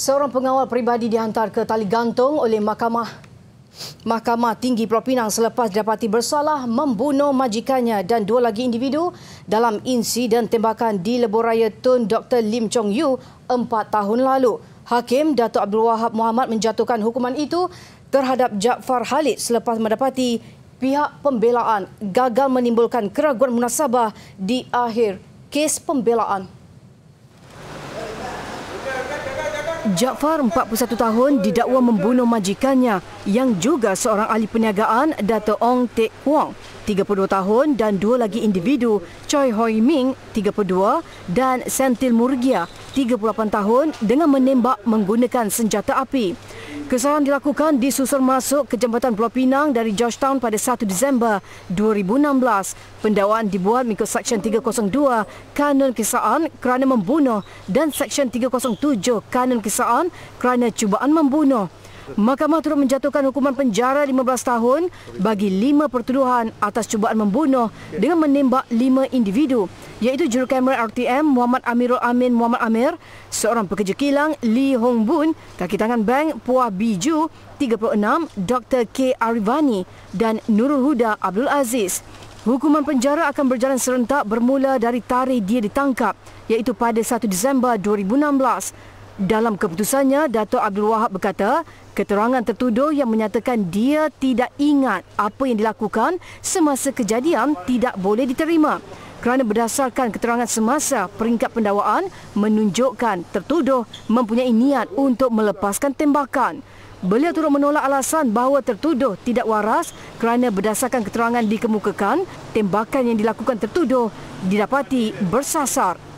Seorang pengawal peribadi dihantar ke tali gantung oleh mahkamah Mahkamah Tinggi Pulau Pinang selepas dapati bersalah membunuh majikannya dan dua lagi individu dalam insiden tembakan di Lebuh Raya Tun Dr. Lim Chong Yu empat tahun lalu. Hakim Datuk Abdul Wahab Muhammad menjatuhkan hukuman itu terhadap Jaafar Halid selepas mendapati pihak pembelaan gagal menimbulkan keraguan munasabah di akhir kes pembelaan. Jaafar, 41 tahun, didakwa membunuh majikannya yang juga seorang ahli perniagaan, Dato' Ong Teck Kuang, 32 tahun dan dua lagi individu, Choi Hoi Ming, 32 dan Sentil Murgia, 38 tahun dengan menembak menggunakan senjata api. Kesalahan dilakukan di susur masuk ke Jambatan Pulau Pinang dari Georgetown pada 1 Disember 2016. Pendawaan dibuat mengikut Seksyen 302 Kanun Kesalahan kerana membunuh dan Seksyen 307 Kanun Kesalahan kerana cubaan membunuh. Mahkamah turut menjatuhkan hukuman penjara 15 tahun bagi lima pertuduhan atas cubaan membunuh dengan menembak lima individu iaitu jurukamera RTM Muhammad Amirul Amin Muhammad Amir, seorang pekerja kilang Lee Hong Boon, kaki tangan bank Puah Biju 36 Dr. K. Arivani dan Nurul Huda Abdul Aziz. Hukuman penjara akan berjalan serentak bermula dari tarikh dia ditangkap iaitu pada 1 Disember 2016. Dalam keputusannya, Dato Abdul Wahab berkata, keterangan tertuduh yang menyatakan dia tidak ingat apa yang dilakukan semasa kejadian tidak boleh diterima. Kerana berdasarkan keterangan semasa peringkat pendawaan menunjukkan tertuduh mempunyai niat untuk melepaskan tembakan. Beliau turut menolak alasan bahawa tertuduh tidak waras kerana berdasarkan keterangan dikemukakan, tembakan yang dilakukan tertuduh didapati bersasar.